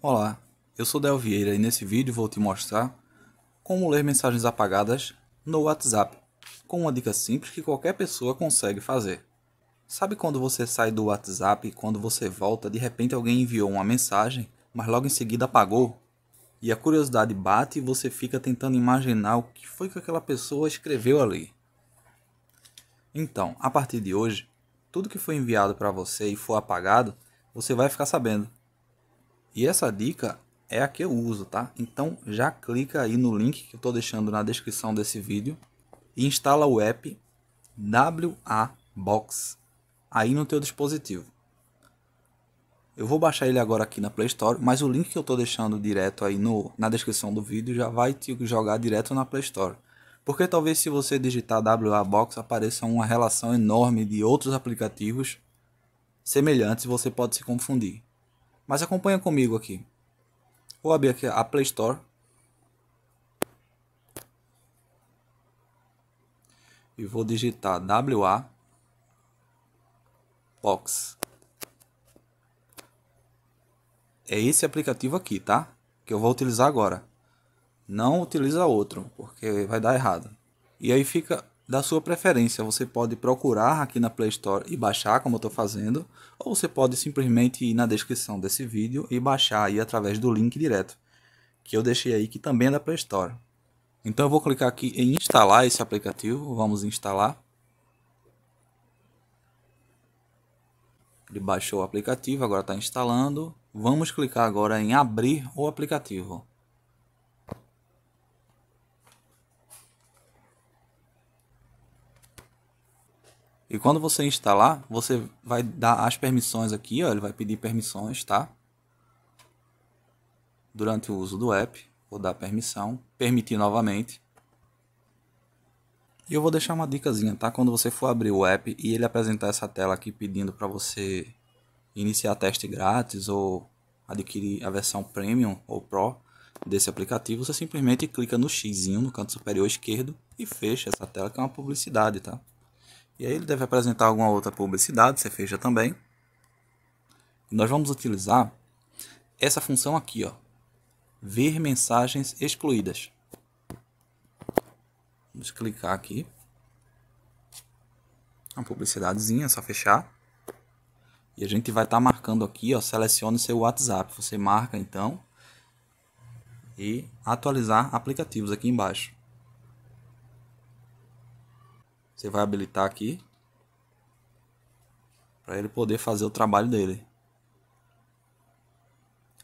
Olá, eu sou Del Vieira e nesse vídeo vou te mostrar como ler mensagens apagadas no WhatsApp, com uma dica simples que qualquer pessoa consegue fazer. Sabe quando você sai do WhatsApp e quando você volta, de repente alguém enviou uma mensagem, mas logo em seguida apagou? E a curiosidade bate e você fica tentando imaginar o que foi que aquela pessoa escreveu ali. Então, a partir de hoje, tudo que foi enviado para você e for apagado, você vai ficar sabendo e essa dica é a que eu uso, tá? Então já clica aí no link que eu estou deixando na descrição desse vídeo e instala o app WA Box aí no teu dispositivo. Eu vou baixar ele agora aqui na Play Store, mas o link que eu estou deixando direto aí no, na descrição do vídeo já vai te jogar direto na Play Store. Porque talvez se você digitar WA Box apareça uma relação enorme de outros aplicativos semelhantes e você pode se confundir. Mas acompanha comigo aqui. Vou abrir aqui a Play Store. E vou digitar WA Box. É esse aplicativo aqui, tá? Que eu vou utilizar agora. Não utiliza outro, porque vai dar errado. E aí fica da sua preferência. Você pode procurar aqui na Play Store e baixar, como eu estou fazendo, ou você pode simplesmente ir na descrição desse vídeo e baixar aí através do link direto, que eu deixei aí, que também é da Play Store. Então eu vou clicar aqui em instalar esse aplicativo, vamos instalar. Ele baixou o aplicativo, agora está instalando. Vamos clicar agora em abrir o aplicativo. E quando você instalar, você vai dar as permissões aqui, ó, ele vai pedir permissões, tá? Durante o uso do app, vou dar permissão, permitir novamente. E eu vou deixar uma dicasinha, tá? Quando você for abrir o app e ele apresentar essa tela aqui pedindo para você iniciar teste grátis ou adquirir a versão Premium ou Pro desse aplicativo, você simplesmente clica no x no canto superior esquerdo e fecha essa tela que é uma publicidade, tá? E aí ele deve apresentar alguma outra publicidade, você fecha também. nós vamos utilizar essa função aqui, ó, ver mensagens excluídas. Vamos clicar aqui. Uma publicidadezinha, é só fechar. E a gente vai estar tá marcando aqui, ó, selecione seu WhatsApp. Você marca então e atualizar aplicativos aqui embaixo. Você vai habilitar aqui para ele poder fazer o trabalho dele.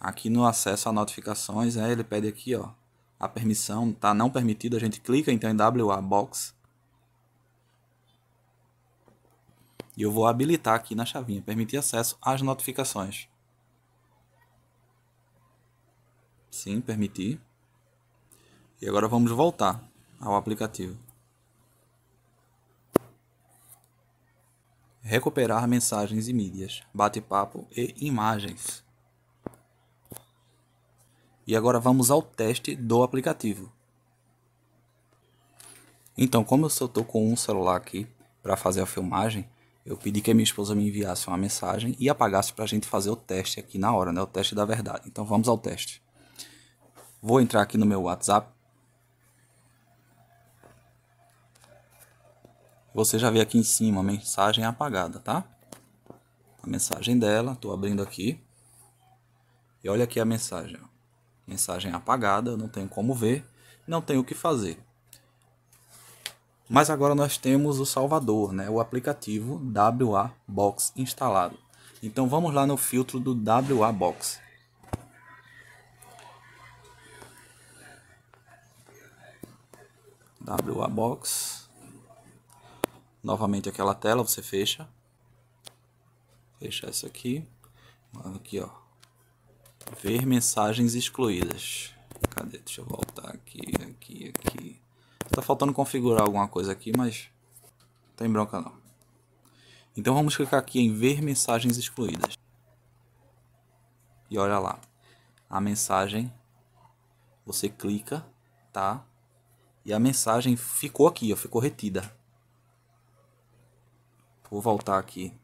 Aqui no acesso a notificações, né, ele pede aqui, ó, a permissão tá não permitida, a gente clica então em WA box. E eu vou habilitar aqui na chavinha, permitir acesso às notificações. Sim, permitir. E agora vamos voltar ao aplicativo. recuperar mensagens e mídias, bate-papo e imagens. E agora vamos ao teste do aplicativo. Então, como eu só estou com um celular aqui para fazer a filmagem, eu pedi que a minha esposa me enviasse uma mensagem e apagasse para a gente fazer o teste aqui na hora, né? o teste da verdade. Então, vamos ao teste. Vou entrar aqui no meu WhatsApp Você já vê aqui em cima a mensagem é apagada, tá? A mensagem dela, estou abrindo aqui. E olha aqui a mensagem. Mensagem apagada, não tenho como ver, não tenho o que fazer. Mas agora nós temos o salvador, né? o aplicativo WA Box instalado. Então vamos lá no filtro do WA Box. WA Box novamente aquela tela, você fecha. Fecha essa aqui. Aqui, ó. Ver mensagens excluídas. Cadê? Deixa eu voltar aqui, aqui, aqui. Tá faltando configurar alguma coisa aqui, mas não tem bronca não. Então vamos clicar aqui em ver mensagens excluídas. E olha lá. A mensagem você clica, tá? E a mensagem ficou aqui, ó, ficou retida. Vou voltar aqui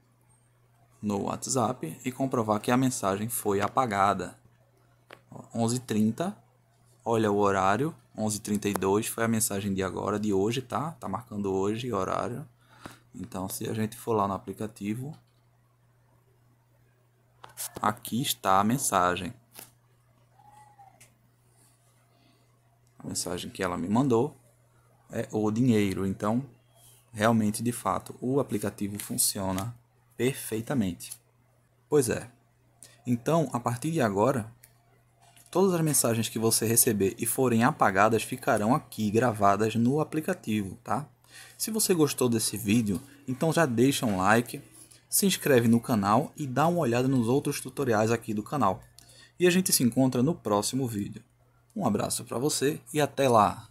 no WhatsApp e comprovar que a mensagem foi apagada. 11:30. Olha o horário, 11:32 foi a mensagem de agora, de hoje, tá? Tá marcando hoje horário. Então, se a gente for lá no aplicativo, aqui está a mensagem. A mensagem que ela me mandou é o dinheiro. Então, Realmente, de fato, o aplicativo funciona perfeitamente. Pois é. Então, a partir de agora, todas as mensagens que você receber e forem apagadas ficarão aqui gravadas no aplicativo, tá? Se você gostou desse vídeo, então já deixa um like, se inscreve no canal e dá uma olhada nos outros tutoriais aqui do canal. E a gente se encontra no próximo vídeo. Um abraço para você e até lá!